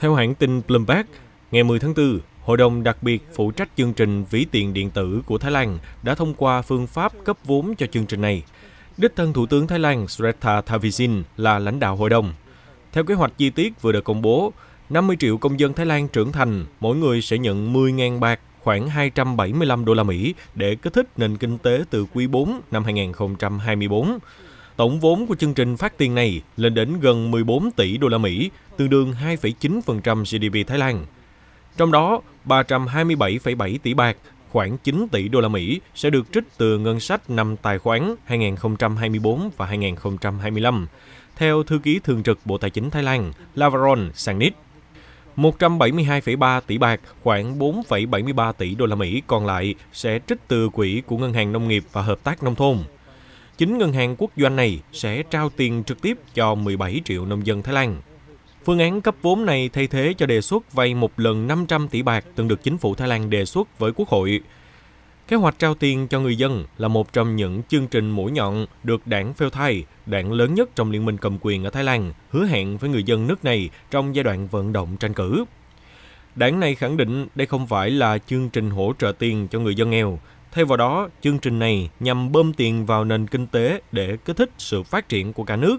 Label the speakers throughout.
Speaker 1: Theo hãng tin Bloomberg, ngày 10 tháng 4, Hội đồng đặc biệt phụ trách chương trình ví tiền điện tử của Thái Lan đã thông qua phương pháp cấp vốn cho chương trình này. Đích thân Thủ tướng Thái Lan Srettha Thavisin là lãnh đạo hội đồng. Theo kế hoạch chi tiết vừa được công bố, 50 triệu công dân Thái Lan trưởng thành, mỗi người sẽ nhận 10.000 bạc khoảng 275 đô la Mỹ để kích thích nền kinh tế từ quý 4 năm 2024. Tổng vốn của chương trình phát tiền này lên đến gần 14 tỷ đô la Mỹ, tương đương 2,9% GDP Thái Lan. Trong đó, 327,7 tỷ bạc, khoảng 9 tỷ đô la Mỹ sẽ được trích từ ngân sách năm tài khoản 2024 và 2025, theo thư ký thường trực Bộ Tài chính Thái Lan Lavaron Sanit. 172,3 tỷ bạc, khoảng 4,73 tỷ đô la Mỹ còn lại sẽ trích từ quỹ của Ngân hàng Nông nghiệp và Hợp tác Nông thôn chính ngân hàng quốc doanh này sẽ trao tiền trực tiếp cho 17 triệu nông dân Thái Lan. Phương án cấp vốn này thay thế cho đề xuất vay một lần 500 tỷ bạc từng được chính phủ Thái Lan đề xuất với Quốc hội. Kế hoạch trao tiền cho người dân là một trong những chương trình mũi nhọn được đảng Pheo Thai, đảng lớn nhất trong liên minh cầm quyền ở Thái Lan, hứa hẹn với người dân nước này trong giai đoạn vận động tranh cử. Đảng này khẳng định đây không phải là chương trình hỗ trợ tiền cho người dân nghèo, Thay vào đó, chương trình này nhằm bơm tiền vào nền kinh tế để kích thích sự phát triển của cả nước.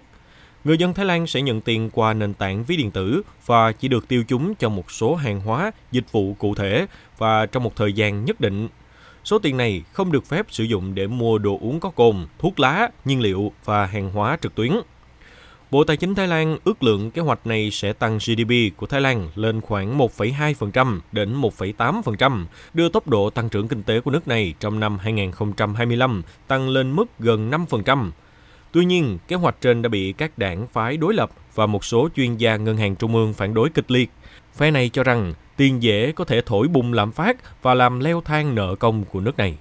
Speaker 1: Người dân Thái Lan sẽ nhận tiền qua nền tảng ví điện tử và chỉ được tiêu chúng cho một số hàng hóa, dịch vụ cụ thể và trong một thời gian nhất định. Số tiền này không được phép sử dụng để mua đồ uống có cồn, thuốc lá, nhiên liệu và hàng hóa trực tuyến. Bộ Tài chính Thái Lan ước lượng kế hoạch này sẽ tăng GDP của Thái Lan lên khoảng 1,2% đến 1,8%, đưa tốc độ tăng trưởng kinh tế của nước này trong năm 2025 tăng lên mức gần 5%. Tuy nhiên, kế hoạch trên đã bị các đảng phái đối lập và một số chuyên gia ngân hàng trung ương phản đối kịch liệt. Phe này cho rằng tiền dễ có thể thổi bùng lạm phát và làm leo thang nợ công của nước này.